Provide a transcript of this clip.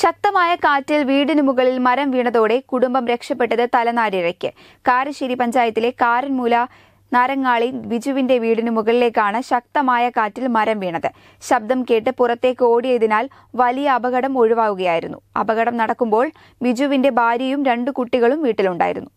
ശക്തമായ കാറ്റിൽ വീടിന് മുകളിൽ മരം വീണതോടെ കുടുംബം രക്ഷപ്പെട്ടത് തലനാരിഴയ്ക്ക് കാരശ്ശേരി പഞ്ചായത്തിലെ കാരൻമൂല നാരങ്ങാളി ബിജുവിന്റെ വീടിന് മുകളിലേക്കാണ് ശക്തമായ കാറ്റിൽ മരം വീണത് ശബ്ദം കേട്ട് പുറത്തേക്ക് ഓടിയതിനാൽ വലിയ അപകടം ഒഴിവാകുകയായിരുന്നു അപകടം നടക്കുമ്പോൾ ബിജുവിന്റെ ഭാര്യയും രണ്ടു കുട്ടികളും വീട്ടിലുണ്ടായിരുന്നു